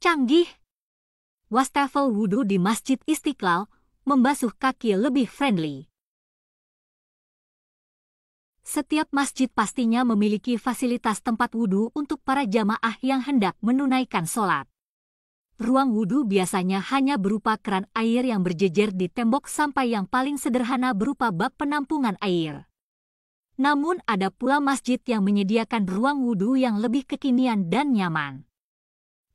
Canggih! Wastafel wudhu di Masjid Istiqlal membasuh kaki lebih friendly. Setiap masjid pastinya memiliki fasilitas tempat wudhu untuk para jamaah yang hendak menunaikan sholat. Ruang wudhu biasanya hanya berupa keran air yang berjejer di tembok sampai yang paling sederhana berupa bak penampungan air. Namun ada pula masjid yang menyediakan ruang wudhu yang lebih kekinian dan nyaman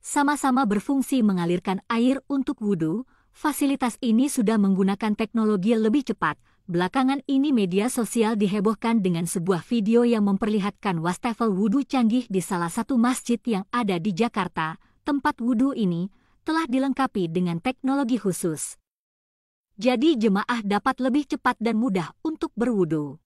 sama-sama berfungsi mengalirkan air untuk wudhu, fasilitas ini sudah menggunakan teknologi lebih cepat. Belakangan ini media sosial dihebohkan dengan sebuah video yang memperlihatkan wastafel wudhu canggih di salah satu masjid yang ada di Jakarta. Tempat wudhu ini telah dilengkapi dengan teknologi khusus. Jadi jemaah dapat lebih cepat dan mudah untuk berwudhu.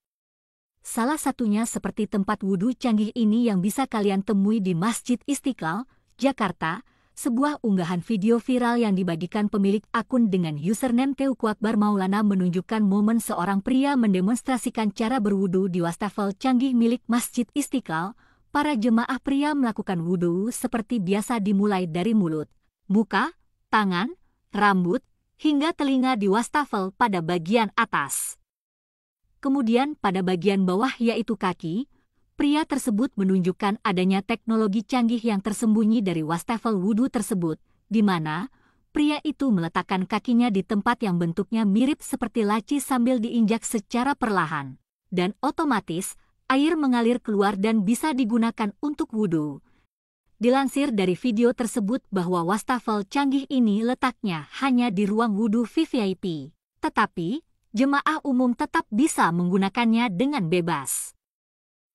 Salah satunya seperti tempat wudhu canggih ini yang bisa kalian temui di Masjid Istiqlal, Jakarta, sebuah unggahan video viral yang dibagikan pemilik akun dengan username Teuku Maulana menunjukkan momen seorang pria mendemonstrasikan cara berwudu di wastafel canggih milik Masjid Istiqlal. Para jemaah pria melakukan wudu seperti biasa dimulai dari mulut, muka, tangan, rambut, hingga telinga di wastafel pada bagian atas. Kemudian pada bagian bawah yaitu kaki, Pria tersebut menunjukkan adanya teknologi canggih yang tersembunyi dari wastafel wudhu tersebut, di mana pria itu meletakkan kakinya di tempat yang bentuknya mirip seperti laci sambil diinjak secara perlahan. Dan otomatis, air mengalir keluar dan bisa digunakan untuk wudhu. Dilansir dari video tersebut bahwa wastafel canggih ini letaknya hanya di ruang wudhu VVIP. Tetapi, jemaah umum tetap bisa menggunakannya dengan bebas.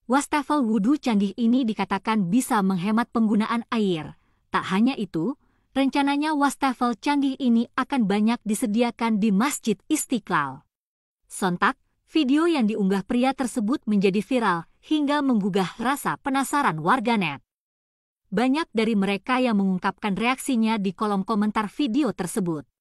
Wastafel wudhu canggih ini dikatakan bisa menghemat penggunaan air. Tak hanya itu, rencananya wastafel canggih ini akan banyak disediakan di Masjid Istiqlal. Sontak, video yang diunggah pria tersebut menjadi viral hingga menggugah rasa penasaran warganet. Banyak dari mereka yang mengungkapkan reaksinya di kolom komentar video tersebut.